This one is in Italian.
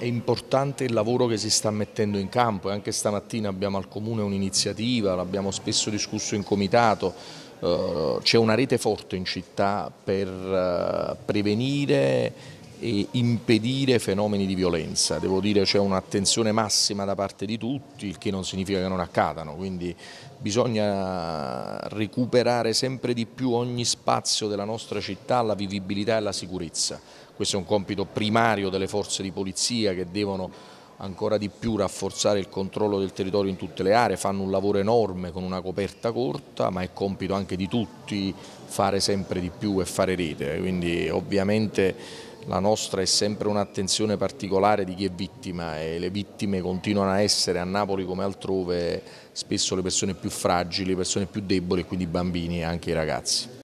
È importante il lavoro che si sta mettendo in campo e anche stamattina abbiamo al Comune un'iniziativa, l'abbiamo spesso discusso in comitato, eh, c'è una rete forte in città per eh, prevenire e impedire fenomeni di violenza. Devo dire c'è un'attenzione massima da parte di tutti, il che non significa che non accadano, quindi bisogna recuperare sempre di più ogni spazio della nostra città alla vivibilità e alla sicurezza. Questo è un compito primario delle forze di polizia che devono ancora di più rafforzare il controllo del territorio in tutte le aree, fanno un lavoro enorme con una coperta corta, ma è compito anche di tutti fare sempre di più e fare rete, quindi ovviamente la nostra è sempre un'attenzione particolare di chi è vittima e le vittime continuano a essere a Napoli come altrove spesso le persone più fragili, le persone più deboli e quindi i bambini e anche i ragazzi.